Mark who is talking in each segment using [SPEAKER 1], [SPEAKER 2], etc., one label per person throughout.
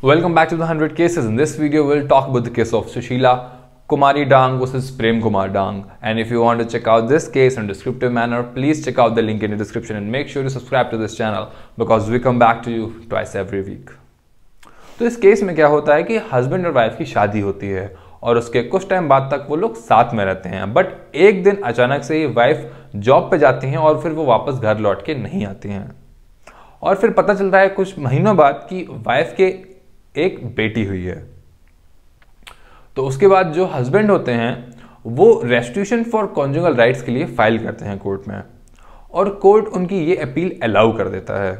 [SPEAKER 1] Welcome back to the 100 cases. In this video, we'll talk about the case of Sushila Kumari Dang versus Prem Kumar Dang. And if you want to check out this case in a descriptive manner, please check out the link in the description and make sure to subscribe to this channel because we come back to you twice every week. तो इस case में क्या होता है कि husband और wife की शादी होती है और उसके कुछ टाइम बाद तक वो लोग साथ में रहते हैं बट एक दिन अचानक से ये वाइफ जॉब पे जाती हैं और फिर वो वापस घर लौट के नहीं आती हैं और फिर पता चलता है कुछ महीनों बाद कि वाइफ के एक बेटी हुई है तो उसके बाद जो हस्बैंड होते हैं वो रेस्टिट्यूशन फॉर कॉन्जुगल राइट्स के लिए फाइल करते हैं कोर्ट में और कोर्ट उनकी ये अपील अलाउ कर देता है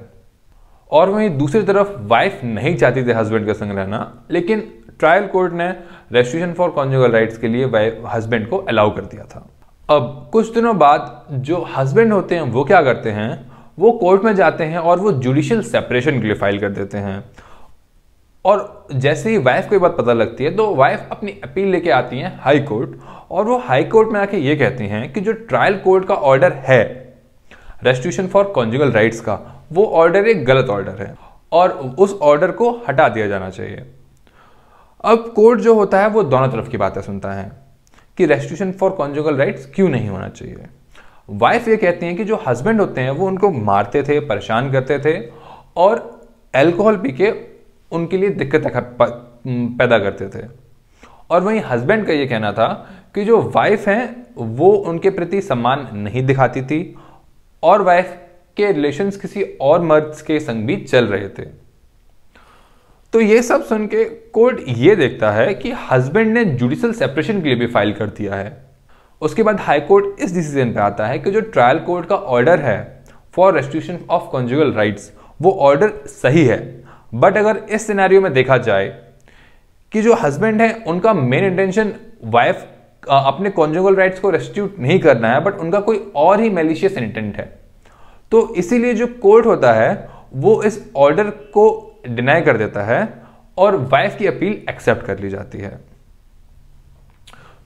[SPEAKER 1] और वहीं दूसरी तरफ वाइफ नहीं चाहती थी हस्बैंड के संग रहना लेकिन ट्रायल कोर्ट ने रेस्ट्रिक्शन फॉर कॉन्जुगल राइट्स के लिए वाइफ हस्बैंड को अलाउ कर दिया था अब कुछ दिनों बाद जो हस्बैंड होते हैं वो क्या करते हैं वो कोर्ट में जाते हैं और वो जुडिशियल सेपरेशन के लिए फाइल कर देते हैं और जैसे ही वाइफ को ये बात पता लगती है तो वाइफ अपनी अपील लेके आती हैं हाई कोर्ट और वो हाई कोर्ट में आके ये कहती हैं कि जो ट्रायल कोर्ट का ऑर्डर है रेस्ट्रिक्शन फॉर कॉन्जुगल राइट्स का वो ऑर्डर एक गलत ऑर्डर है और उस ऑर्डर को हटा दिया जाना चाहिए अब कोर्ट जो होता है वो दोनों तरफ की बातें सुनता है कि रेस्टिट्यूशन फॉर कॉन्जुगल राइट्स क्यों नहीं होना चाहिए वाइफ ये कहती हैं कि जो हस्बैंड होते हैं वो उनको मारते थे परेशान करते थे और एल्कोहल पी के उनके लिए दिक्कत पैदा करते थे और वहीं हस्बैंड का ये कहना था कि जो वाइफ हैं वो उनके प्रति सम्मान नहीं दिखाती थी और वाइफ के रिलेशंस किसी और मर्द के संग भी चल रहे थे तो ये सब सुन के कोर्ट ये देखता है हाँ। कि हस्बैंड ने जुडिशल सेपरेशन के लिए भी फाइल कर दिया है उसके बाद हाई कोर्ट इस डिसीजन पर आता है कि जो ट्रायल कोर्ट का ऑर्डर है for restitution of conjugal rights वो ऑर्डर सही है बट अगर इस सिनेरियो में देखा जाए कि जो हस्बैंड है उनका मेन इंटेंशन वाइफ अपने कॉन्जुगल राइट्स को रेस्टिट्यूट नहीं करना है बट उनका कोई और ही मेलिशियस इंटेंट है तो इसीलिए जो कोर्ट होता है वो इस ऑर्डर को डिनाई कर देता है और वाइफ की अपील एक्सेप्ट कर ली जाती है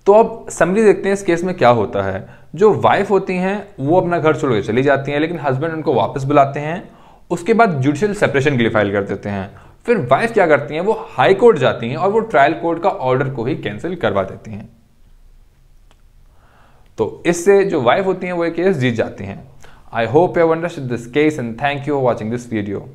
[SPEAKER 1] तो अब समरी देखते हैं इस केस में क्या होता है जो वाइफ होती हैं वो अपना घर छोड़ के चली जाती हैं लेकिन हस्बैंड उनको वापस बुलाते हैं उसके बाद जुडिशियल सेपरेशन के लिए फाइल कर देते हैं फिर वाइफ क्या करती हैं वो हाई कोर्ट जाती हैं और वो ट्रायल कोर्ट का ऑर्डर को ही कैंसिल करवा देती हैं तो इससे जो वाइफ होती हैं वो एक केस जीत जाती हैं I hope you understand this case and thank you for watching this video